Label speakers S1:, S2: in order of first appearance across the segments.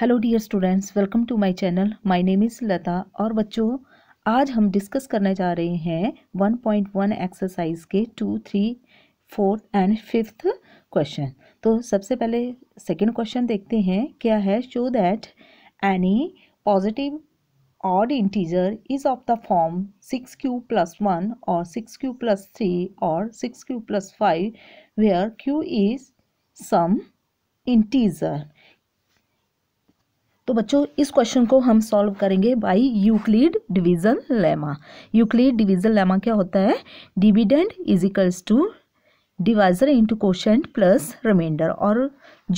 S1: Hello dear students welcome to my channel my name is Lata और बच्चों आज हम डिस्कस करने जा रहे हैं 1.1 एक्सरसाइज के two three fourth and fifth question तो सबसे पहले सेकंड क्वेश्चन देखते हैं क्या है show that any positive odd integer is of the form six q plus one और सिक्स क्यू प्लस थ्री और six q plus five where q is some integer तो बच्चों इस क्वेश्चन को हम सॉल्व करेंगे by Euclid division lemma Euclid division lemma क्या होता है dividend is equals to divisor into question plus remainder और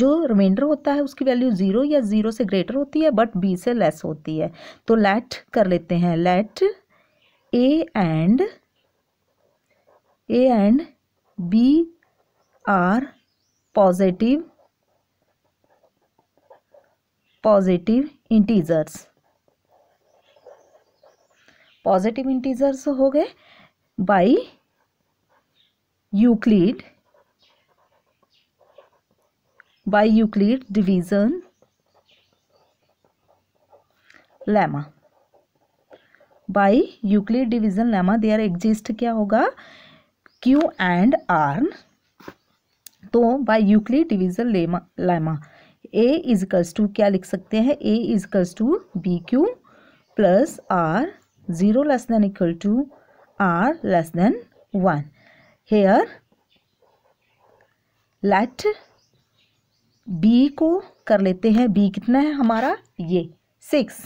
S1: जो रिमाइंडर होता है उसकी वैल्यू ज़ीरो या ज़ीरो से ग्रेटर होती है बट बी से लेस होती है तो लेट कर लेते हैं let a and a and b are positive positive integers positive integers हो गए by Euclid by Euclid division lemma by Euclid division lemma there आर एग्जिस्ट क्या होगा क्यू एंड आर तो by Euclid division lemma lemma a equals to क्या लिख सकते हैं a equals to b q plus r zero less than equal to r less than one here let b को कर लेते हैं बी कितना है हमारा ये सिक्स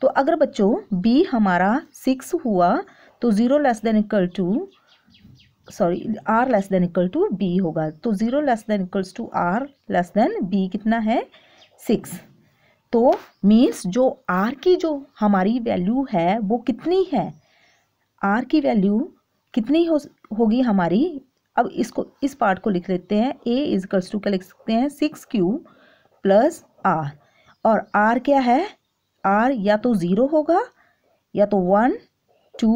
S1: तो अगर बच्चों बी हमारा सिक्स हुआ तो zero less than equal to sorry r less than equal to b होगा तो zero less than equals to r less than b कितना है सिक्स तो मीन्स जो आर की जो हमारी वैल्यू है वो कितनी है आर की वैल्यू कितनी हो होगी हमारी अब इसको इस पार्ट को लिख लेते हैं ए इज इक्वल्स टू क्या लिख सकते हैं सिक्स क्यू प्लस आर और आर क्या है आर या तो ज़ीरो होगा या तो वन टू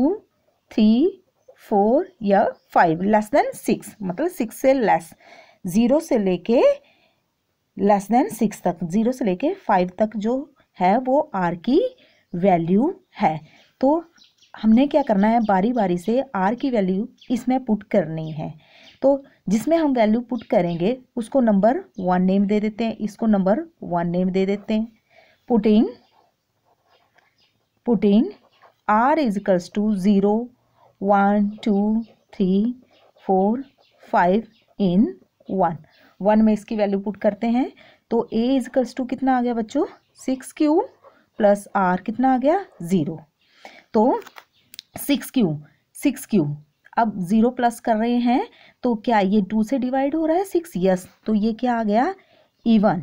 S1: थ्री फोर या फाइव लेस देन सिक्स मतलब सिक्स से लेस ज़ीरो से लेके लेस देन सिक्स तक ज़ीरो से लेके फाइव तक जो है वो आर की वैल्यू है तो हमने क्या करना है बारी बारी से आर की वैल्यू इसमें पुट करनी है तो जिसमें हम वैल्यू पुट करेंगे उसको नंबर वन नेम दे देते हैं इसको नंबर वन नेम दे देते हैं putting putting r equals to zero one two three four five in one one में इसकी वैल्यू पुट करते हैं तो ए इजकल्स टू कितना आ गया बच्चों सिक्स क्यू प्लस आर कितना आ गया ज़ीरो तो सिक्स क्यू सिक्स क्यू अब ज़ीरो प्लस कर रहे हैं तो क्या ये टू से डिवाइड हो रहा है सिक्स यस तो ये क्या आ गया इवन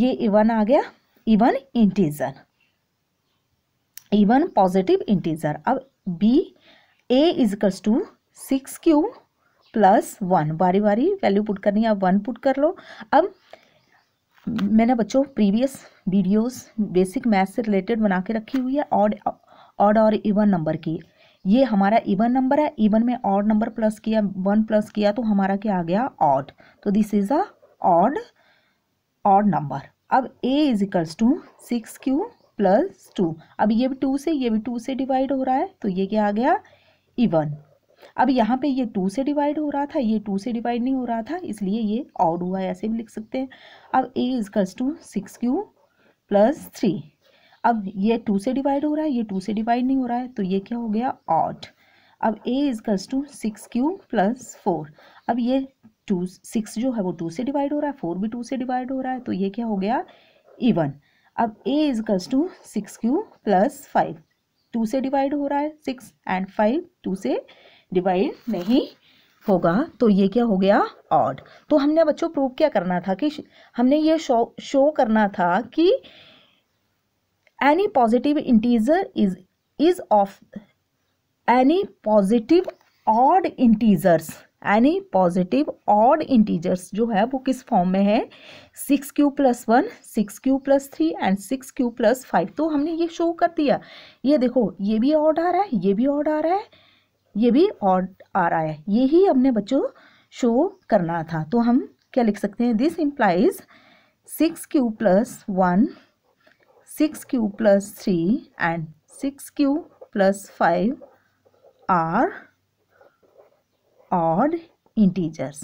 S1: ये इवन आ गया even integer even positive integer अब b a equals to six q plus one बारी बारी वैल्यू पुट करनी है आप वन पुट कर लो अब मैंने बच्चों प्रीवियस वीडियोस बेसिक मैथ से रिलेटेड बना के रखी हुई है ऑड ऑड और इवन नंबर की ये हमारा इवन नंबर है इवन में ऑड नंबर प्लस किया वन प्लस किया तो हमारा क्या आ गया ऑड तो this is odd odd odd number अब a is equals to six q plus two अब ये भी टू से ये भी टू से डिवाइड हो रहा है तो ये क्या आ गया इवन अब यहाँ पे ये टू से डिवाइड हो रहा था ये टू से डिवाइड नहीं हो रहा था इसलिए ये आउट हुआ है ऐसे भी लिख सकते हैं अब a equals to six q plus three अब ये टू से डिवाइड हो रहा है ये टू से डिवाइड नहीं हो रहा है तो ये क्या हो गया आउट अब a equals to six q plus four अब ये टू सिक्स जो है वो टू से डिवाइड हो रहा है फोर भी टू से डिवाइड हो रहा है तो ये क्या हो गया इवन अब a equals to six q plus five two से डिवाइड हो रहा है सिक्स एंड फाइव टू से डिवाइड नहीं होगा तो ये क्या हो गया ऑड तो हमने बच्चों प्रूव क्या करना था कि हमने ये शो शो करना था कि any positive integer is is of any positive odd integers any positive odd integers जो है वो किस फॉर्म में है six q plus one six q plus three and six q plus five तो हमने ये शो कर दिया ये देखो ये भी ऑड आ रहा है ये भी ऑड आ रहा है ये भी ऑड आ रहा है ये ही हमने बच्चों शो करना था तो हम क्या लिख सकते हैं this implies six q plus one six q plus three and six q plus five are odd integers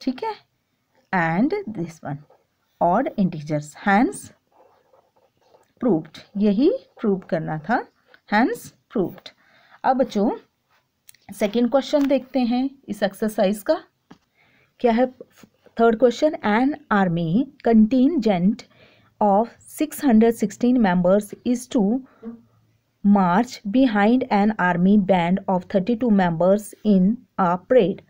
S1: ठीक है and this one odd integers hence proof यही प्रूव करना था हैंस प्रूफ अब बच्चों सेकेंड क्वेश्चन देखते हैं इस एक्सरसाइज का क्या है third question an army contingent of six hundred sixteen members is to march behind an army band of 32 members in a parade.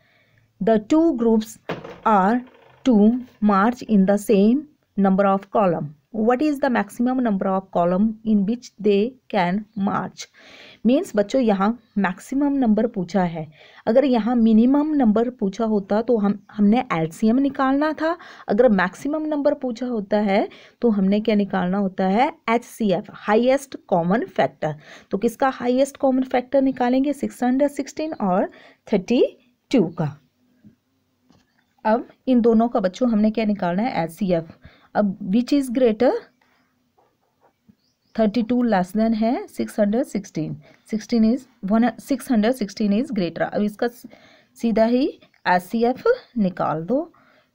S1: The two groups are to march in the same number of column. What is the maximum number of column in which they can march? Means बच्चों यहाँ maximum number पूछा है अगर यहाँ minimum number पूछा होता तो हम हमने एल्सीयम निकालना था अगर मैक्सिमम नंबर पूछा होता है तो हमने क्या निकालना होता है H C F highest common factor तो किसका हाइएस्ट कॉमन फैक्टर निकालेंगे सिक्स हंड्रेड सिक्सटीन और थर्टी टू का अब इन दोनों का बच्चों हमने क्या निकालना है एच सी एफ अब which is greater thirty two less than है six hundred sixteen sixteen is one six hundred sixteen is greater अब इसका सीधा ही एस निकाल दो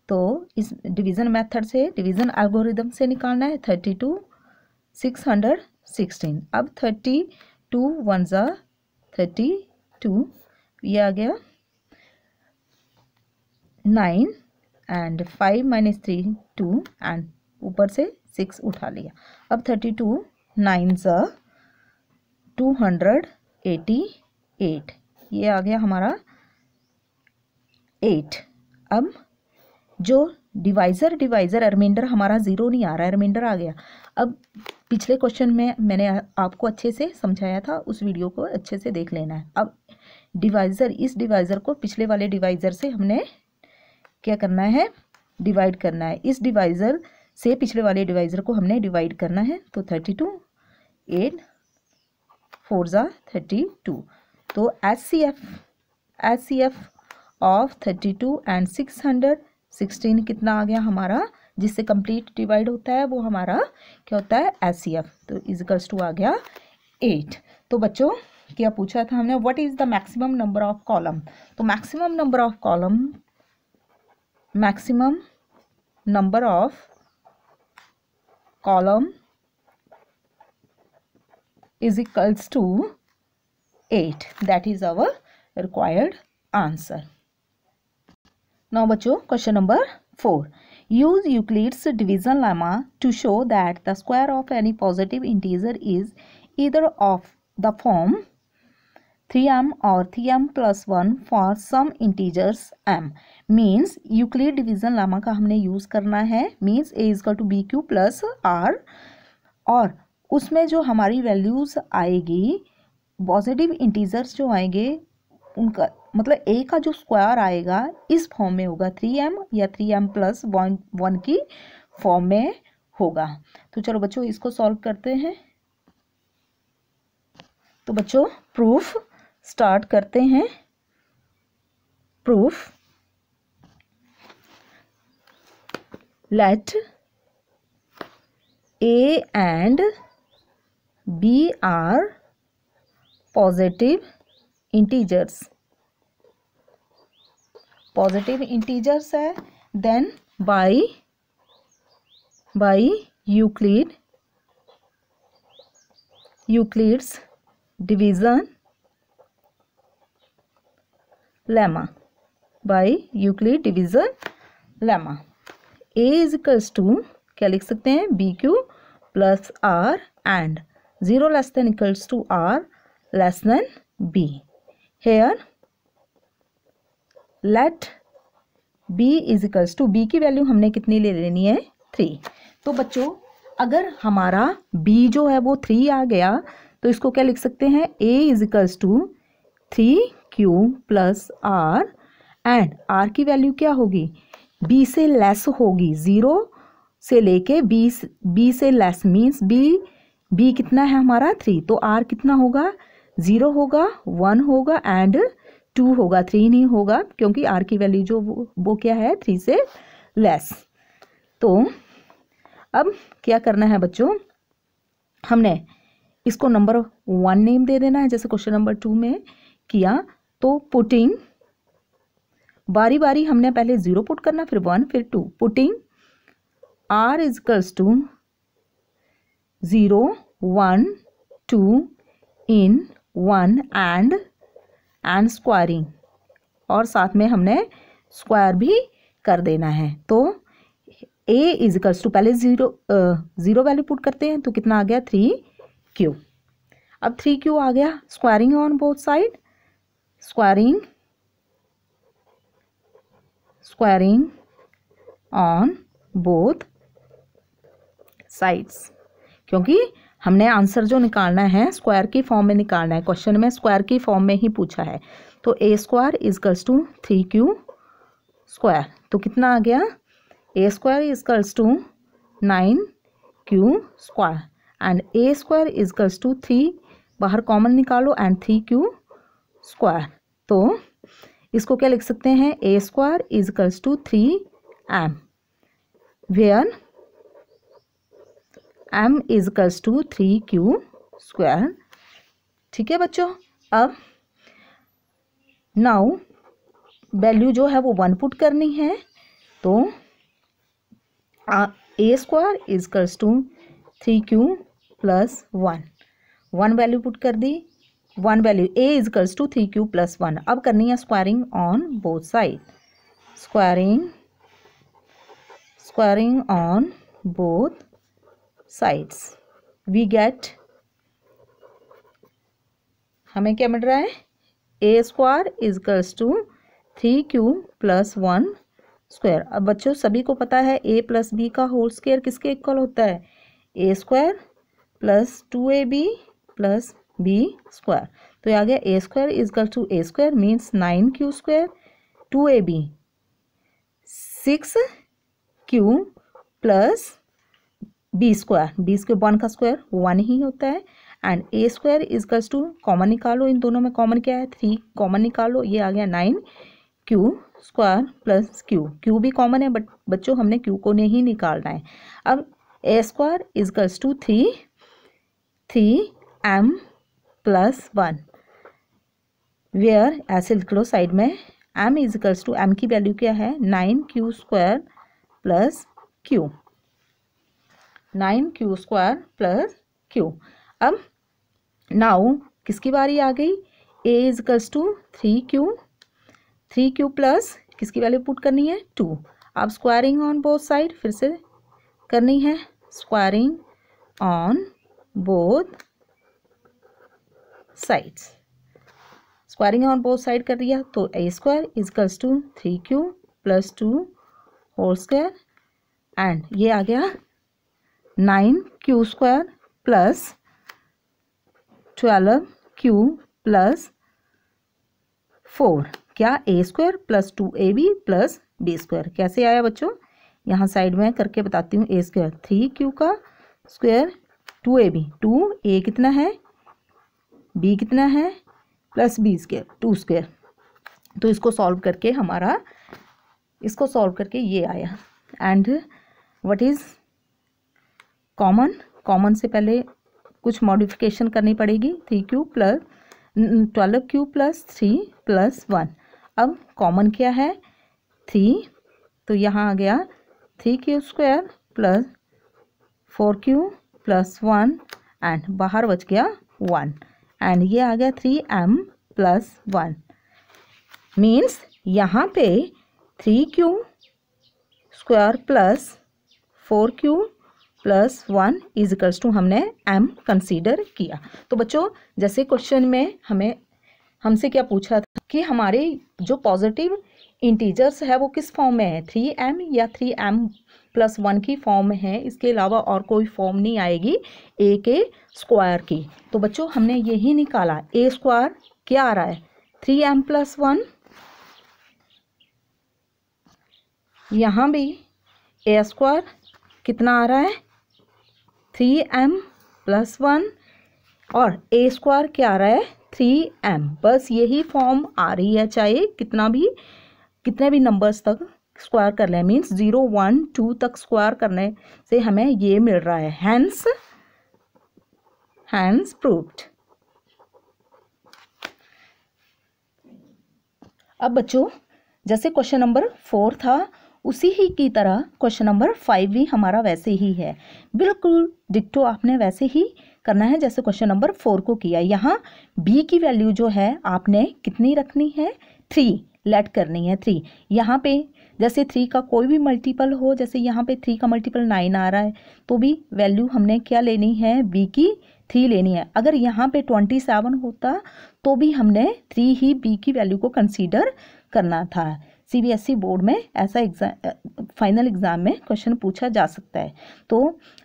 S1: तो इस डिवीज़न मेथड से डिवीज़न एल्गोरिदम से निकालना है thirty two six hundred sixteen अब थर्टी टू वन ज़ा थर्टी टू ये आ गया nine and five minus three two and ऊपर से सिक्स उठा लिया अब thirty to nine nines two hundred eighty eight ये आ गया हमारा एट अब जो डिवाइज़र डिवाइज़र रिमाइंडर हमारा ज़ीरो नहीं आ रहा है रिमाइंडर आ गया अब पिछले क्वेश्चन में मैंने आपको अच्छे से समझाया था उस वीडियो को अच्छे से देख लेना है अब डिवाइज़र इस डिवाइज़र को पिछले वाले डिवाइज़र से हमने क्या करना है डिवाइड करना है इस डिवाइज़र से पिछले वाले डिवाइजर को हमने डिवाइड करना है तो थर्टी टू एट फोर ज़ा थर्टी टू तो S C F S C F of thirty two and six hundred sixteen कितना आ गया हमारा जिससे कंप्लीट डिवाइड होता है वो हमारा क्या होता है एस सी एफ तो इजिकल्स टू आ गया एट तो बच्चों क्या पूछा था हमने what is the maximum number of column तो maximum number of column maximum number of column is equals to 8 that is our required answer now bacho question number 4 use euclid's division lemma to show that the square of any positive integer is either of the form 3m or 3m plus 1 for some integers m means Euclid division lemma का हमने use करना है means a equal to b q plus r और उसमें जो हमारी values आएगी positive integers जो आएंगे उनका मतलब ए का जो स्क्वायर आएगा इस फॉर्म में होगा three m or three m plus one one की फॉर्म में होगा तो चलो बच्चों इसको सॉल्व करते हैं तो बच्चों प्रूफ स्टार्ट करते हैं proof let a and b are positive integers positive integers है then by by Euclid Euclid's division lemma by Euclid division lemma a is equals to क्या लिख सकते हैं b q plus r and zero less than equals to r less than b here let b is equals to b की value हमने कितनी ले लेनी है थ्री तो बच्चों अगर हमारा बी जो है वो थ्री आ गया तो इसको क्या लिख सकते हैं a is equals to three q plus r and r की वैल्यू क्या होगी बी से लेस होगी ज़ीरो से लेके बी बी से लेस मीन्स बी बी कितना है हमारा थ्री तो आर कितना होगा ज़ीरो होगा वन होगा एंड टू होगा थ्री नहीं होगा क्योंकि आर की वैल्यू जो वो, वो क्या है थ्री से लेस तो अब क्या करना है बच्चों हमने इसको नंबर वन नेम दे देना है जैसे क्वेश्चन नंबर टू में किया तो पुटिंग बारी बारी हमने पहले ज़ीरो पुट करना फिर वन फिर two putting r equals to zero one two in one and and squaring और साथ में हमने स्क्वायर भी कर देना है तो ए इजिकल्स टू पहले ज़ीरो ज़ीरो वैल्यू पुट करते हैं तो कितना आ गया थ्री क्यू अब थ्री क्यू आ गया squaring on both side squaring squaring on both sides क्योंकि हमने आंसर जो निकालना है स्क्वायर की फॉर्म में निकालना है क्वेश्चन में स्क्वायर की फॉर्म में ही पूछा है तो a square equals to three q square तो कितना आ गया a square equals to nine q square and a square equals to three बाहर कॉमन निकालो एंड थ्री क्यू स्क्वायर तो इसको क्या लिख सकते हैं a square is equals to three m where m is equals to three q square ठीक है बच्चों अब नाउ वैल्यू जो है वो वन पुट करनी है तो a square is equals to three q plus one one value put कर दी one value a is equals to three q plus one अब करनी है squaring on both side squaring squaring on both sides we get हमें क्या मिल रहा है a square equals to three q plus one square अब बच्चों सभी को पता है ए प्लस बी का होल स्क्वायर किसके इक्वल होता है a square plus two a b plus b square तो ये आ गया a square equal to a square means nine q square two a b six q plus b square b square one का square one ही होता है and a square equals to common निकालो इन दोनों में कॉमन क्या है थ्री कॉमन निकालो ये आ गया nine q square plus q q भी कॉमन है बट बच्चों हमने क्यू को नहीं निकालना है अब a square equals to three three m plus one where एसिल साइड में एम इजिकल्स टू एम की वैल्यू क्या है nine q square plus q nine q square plus q अब नाउ किसकी बारी आ गई a equals to three q three q plus किसकी वैल्यू पुट करनी है टू अब स्क्वायरिंग ऑन बोथ साइड फिर से करनी है squaring on both sides squaring on both side कर दिया तो a square equals to three q plus two whole square and ये आ गया nine q square plus twelve q plus four क्या a square plus two a b plus b square कैसे आया बच्चों यहाँ साइड में करके बताती हूँ ए स्क्वायर थ्री क्यू का square two a b two a कितना है बी कितना है plus b square two square तो इसको सॉल्व करके हमारा इसको सॉल्व करके ये आया and what is common common से पहले कुछ मॉडिफिकेशन करनी पड़ेगी three q plus twelve q plus three plus one अब कॉमन क्या है थ्री तो यहाँ आ गया three q square plus four q plus one and बाहर बच गया वन एंड ये आ गया three m plus one means यहाँ पे three q square plus four q plus one is equals to हमने एम कंसीडर किया तो बच्चों जैसे क्वेश्चन में हमें हमसे क्या पूछा था कि हमारे जो पॉजिटिव इंटीजर्स है वो किस फॉर्म में है three m or three m plus one की फॉर्म में है इसके अलावा और कोई फॉर्म नहीं आएगी ए के स्क्वायर की तो बच्चों हमने यही निकाला ए स्क्वायर क्या आ रहा है थ्री एम प्लस वन यहाँ भी ए स्क्वायर कितना आ रहा है थ्री एम प्लस वन और ए स्क्वायर क्या आ रहा है थ्री एम बस यही फॉर्म आ रही है चाहे कितना भी कितने भी नंबर्स तक स्क्वायर करना है मीन्स ज़ीरो वन टू तक स्क्वायर करने से हमें ये मिल रहा है हैंस हैंस प्रूव्ड अब बच्चों जैसे क्वेश्चन नंबर फोर था उसी ही की तरह क्वेश्चन नंबर फाइव भी हमारा वैसे ही है बिल्कुल डिक्टो आपने वैसे ही करना है जैसे क्वेश्चन नंबर फोर को किया यहाँ बी की वैल्यू जो है आपने कितनी रखनी है थ्री लेट करनी है थ्री यहाँ पे जैसे थ्री का कोई भी मल्टीपल हो जैसे यहाँ पे थ्री का मल्टीपल नाइन आ रहा है तो भी वैल्यू हमने क्या लेनी है बी की थ्री लेनी है अगर यहाँ पे ट्वेंटी सेवन होता तो भी हमने थ्री ही बी की वैल्यू को कंसीडर करना था सीबीएसई बोर्ड e में ऐसा एग्ज़ाम फाइनल एग्ज़ाम में क्वेश्चन पूछा जा सकता है तो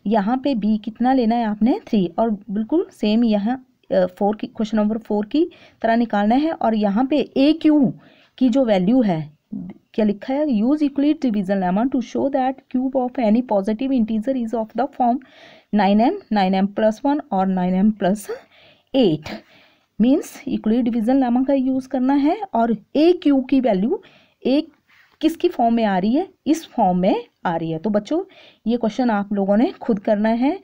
S1: यहाँ पे बी कितना लेना है आपने थ्री और बिल्कुल सेम यहाँ फोर की क्वेश्चन नंबर फोर की तरह निकालना है और यहाँ पे ए क्यू की जो वैल्यू है क्या लिखा है use Euclid division lemma to show that cube of any positive integer is of the form nine m nine m plus one और nine m plus eight means Euclid division lemma का use करना है और ए cube की value एक किसकी form में आ रही है इस फॉर्म में आ रही है तो बच्चों ये क्वेश्चन आप लोगों ने खुद करना है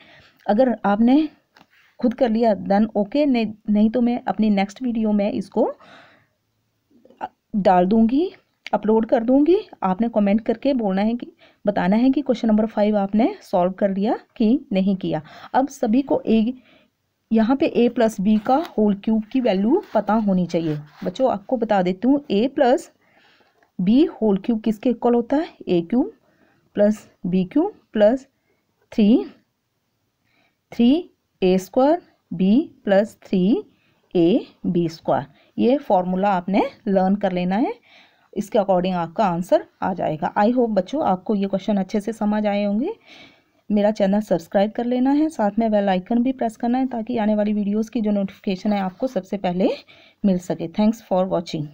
S1: अगर आपने खुद कर लिया देन ओके नहीं तो मैं अपनी नेक्स्ट वीडियो में इसको डाल दूँगी अपलोड कर दूँगी आपने कमेंट करके बोलना है कि बताना है कि क्वेश्चन नंबर फाइव आपने सॉल्व कर लिया कि नहीं किया अब सभी को एक यहाँ पे ए प्लस बी का होल क्यूब की वैल्यू पता होनी चाहिए बच्चों आपको बता देती हूँ a plus b whole cube किसके इक्वल होता है a cube plus b cube plus three three a square b plus three a b square ये फॉर्मूला आपने लर्न कर लेना है इसके अकॉर्डिंग आपका आंसर आ जाएगा आई होप बच्चों आपको ये क्वेश्चन अच्छे से समझ आए होंगे मेरा चैनल सब्सक्राइब कर लेना है साथ में बेल आइकन भी प्रेस करना है ताकि आने वाली वीडियोस की जो नोटिफिकेशन है आपको सबसे पहले मिल सके थैंक्स फॉर वॉचिंग